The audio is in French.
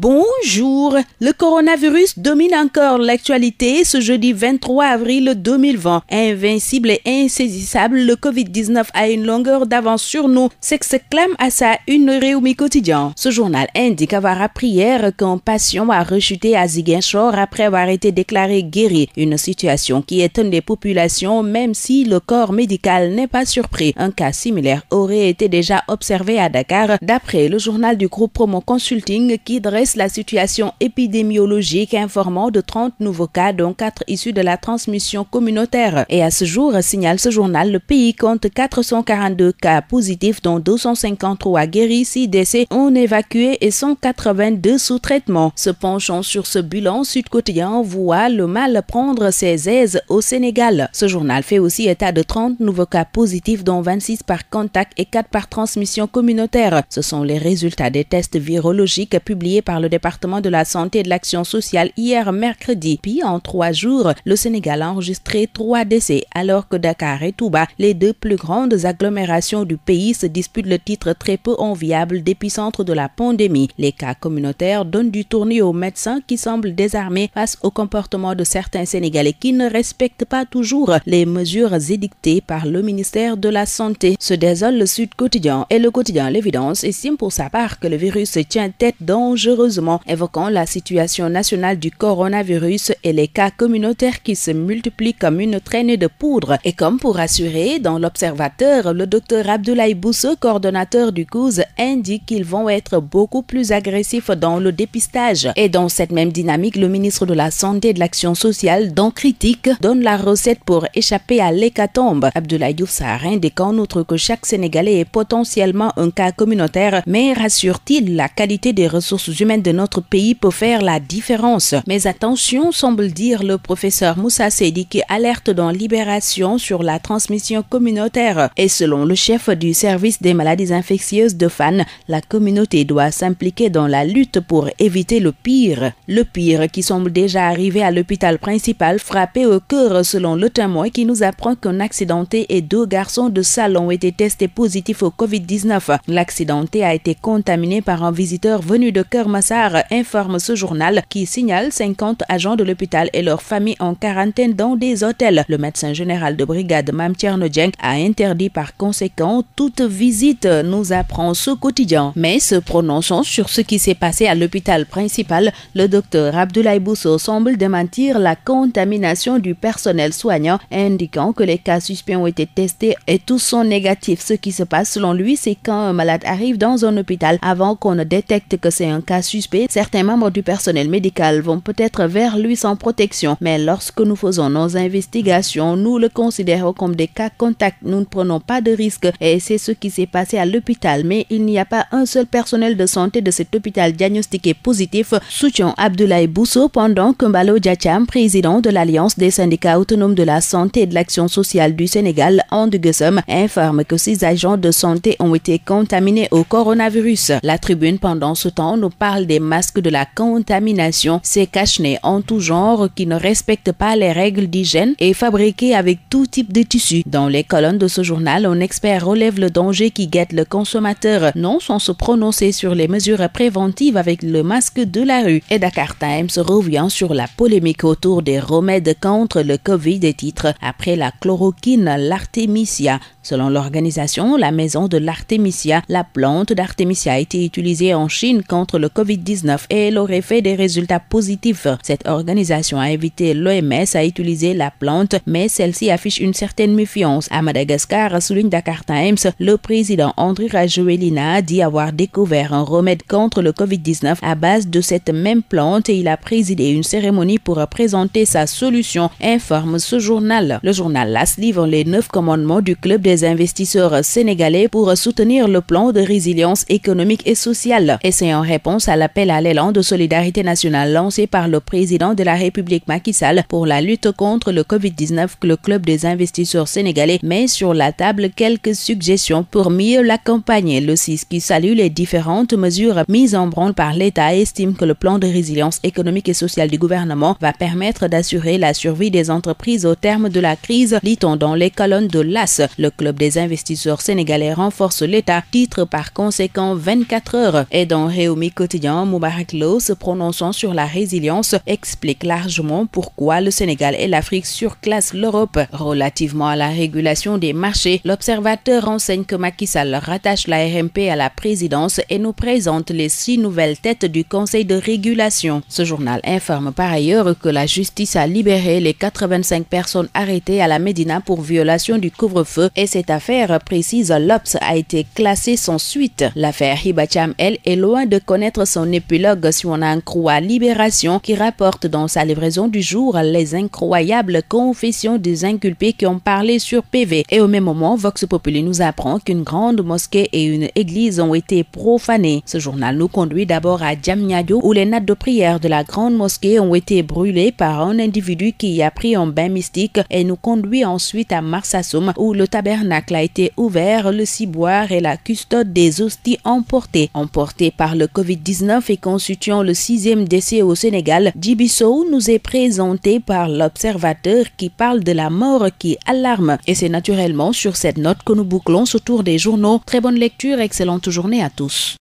Bonjour. Le coronavirus domine encore l'actualité ce jeudi 23 avril 2020. Invincible et insaisissable, le Covid-19 a une longueur d'avance sur nous, s'exclame à sa une réunion quotidien. Ce journal indique avoir appris hier qu'un patient a rechuté à Ziguinchor après avoir été déclaré guéri. Une situation qui étonne les populations même si le corps médical n'est pas surpris. Un cas similaire aurait été déjà observé à Dakar d'après le journal du groupe Promo Consulting qui dresse la situation épidémiologique informant de 30 nouveaux cas, dont 4 issus de la transmission communautaire. Et à ce jour, signale ce journal, le pays compte 442 cas positifs, dont 253 guéris, 6 décès, ont évacué et 182 sous traitement. Se penchant sur ce bilan, Sud Quotidien voit le mal prendre ses aises au Sénégal. Ce journal fait aussi état de 30 nouveaux cas positifs, dont 26 par contact et 4 par transmission communautaire. Ce sont les résultats des tests virologiques publiés par le département de la santé et de l'action sociale hier mercredi. Puis en trois jours, le Sénégal a enregistré trois décès alors que Dakar et Touba, les deux plus grandes agglomérations du pays, se disputent le titre très peu enviable d'épicentre de la pandémie. Les cas communautaires donnent du tournis aux médecins qui semblent désarmés face au comportement de certains Sénégalais qui ne respectent pas toujours les mesures édictées par le ministère de la Santé. Se désole le Sud quotidien et le quotidien L'évidence estime pour sa part que le virus tient tête dangereuse évoquant la situation nationale du coronavirus et les cas communautaires qui se multiplient comme une traînée de poudre. Et comme pour assurer, dans l'Observateur, le docteur Abdoulaye Bousso, coordonnateur du COUS, indique qu'ils vont être beaucoup plus agressifs dans le dépistage. Et dans cette même dynamique, le ministre de la Santé et de l'Action sociale, dont critique, donne la recette pour échapper à l'hécatombe. Abdoulaye Diouf indique en outre que chaque Sénégalais est potentiellement un cas communautaire, mais rassure-t-il la qualité des ressources humaines de notre pays peut faire la différence. Mais attention, semble dire le professeur Moussa Sedi qui alerte dans Libération sur la transmission communautaire. Et selon le chef du service des maladies infectieuses de Fan, la communauté doit s'impliquer dans la lutte pour éviter le pire. Le pire qui semble déjà arriver à l'hôpital principal frappé au cœur selon le témoin qui nous apprend qu'un accidenté et deux garçons de salon ont été testés positifs au Covid-19. L'accidenté a été contaminé par un visiteur venu de Kerma informe ce journal qui signale 50 agents de l'hôpital et leurs familles en quarantaine dans des hôtels. Le médecin général de brigade Mamtier a interdit par conséquent toute visite, nous apprend ce quotidien. Mais se prononçant sur ce qui s'est passé à l'hôpital principal, le docteur Abdoulaye Bousso semble démentir la contamination du personnel soignant, indiquant que les cas suspects ont été testés et tous sont négatifs. Ce qui se passe selon lui, c'est quand un malade arrive dans un hôpital avant qu'on ne détecte que c'est un cas suspect, certains membres du personnel médical vont peut-être vers lui sans protection. Mais lorsque nous faisons nos investigations, nous le considérons comme des cas contacts. Nous ne prenons pas de risques et c'est ce qui s'est passé à l'hôpital. Mais il n'y a pas un seul personnel de santé de cet hôpital diagnostiqué positif, Soutien Abdoulaye Bousso pendant que Mbalo Diacham, président de l'Alliance des syndicats autonomes de la santé et de l'action sociale du Sénégal, Andugesum, informe que six agents de santé ont été contaminés au coronavirus. La tribune pendant ce temps nous parle des masques de la contamination, ces cache en tout genre qui ne respectent pas les règles d'hygiène et fabriqués avec tout type de tissu. Dans les colonnes de ce journal, un expert relève le danger qui guette le consommateur, non sans se prononcer sur les mesures préventives avec le masque de la rue. Et Dakar Times revient sur la polémique autour des remèdes contre le Covid des titres après la chloroquine, l'artémisia, Selon l'organisation, la maison de l'artémisia, la plante d'artémisia a été utilisée en Chine contre le Covid-19 et elle aurait fait des résultats positifs. Cette organisation a invité l'OMS à utiliser la plante, mais celle-ci affiche une certaine méfiance. À Madagascar, souligne Dakar Times, le président André Rajoelina dit avoir découvert un remède contre le Covid-19 à base de cette même plante et il a présidé une cérémonie pour présenter sa solution, informe ce journal. Le journal LAS livre les neuf commandements du club des des investisseurs sénégalais pour soutenir le plan de résilience économique et sociale. Et c'est en réponse à l'appel à l'élan de solidarité nationale lancé par le président de la République Macky Sall pour la lutte contre le Covid-19 que le club des investisseurs sénégalais met sur la table quelques suggestions pour mieux l'accompagner. Le CIS qui salue les différentes mesures mises en branle par l'État estime que le plan de résilience économique et sociale du gouvernement va permettre d'assurer la survie des entreprises au terme de la crise, lit-on dans les colonnes de l'AS. Le Club des investisseurs sénégalais renforce l'État, titre par conséquent 24 heures. Et dans Réumi Quotidien, Moubarak Lo, se prononçant sur la résilience, explique largement pourquoi le Sénégal et l'Afrique surclassent l'Europe. Relativement à la régulation des marchés, l'observateur enseigne que Macky Sall rattache la RMP à la présidence et nous présente les six nouvelles têtes du Conseil de régulation. Ce journal informe par ailleurs que la justice a libéré les 85 personnes arrêtées à la Médina pour violation du couvre-feu et cette affaire, précise Lops a été classée sans suite. L'affaire Hibacham, elle, est loin de connaître son épilogue si on en croit Libération qui rapporte dans sa livraison du jour les incroyables confessions des inculpés qui ont parlé sur PV. Et au même moment, Vox Populi nous apprend qu'une grande mosquée et une église ont été profanées. Ce journal nous conduit d'abord à Djamnyadjo où les nattes de prière de la grande mosquée ont été brûlées par un individu qui y a pris un bain mystique et nous conduit ensuite à Marsassoum où le tabernacle Bernacle a été ouvert, le ciboire et la custode des hosties emportées. emporté par le Covid-19 et constituant le sixième décès au Sénégal, Djibissou nous est présenté par l'observateur qui parle de la mort qui alarme. Et c'est naturellement sur cette note que nous bouclons ce tour des journaux. Très bonne lecture, excellente journée à tous.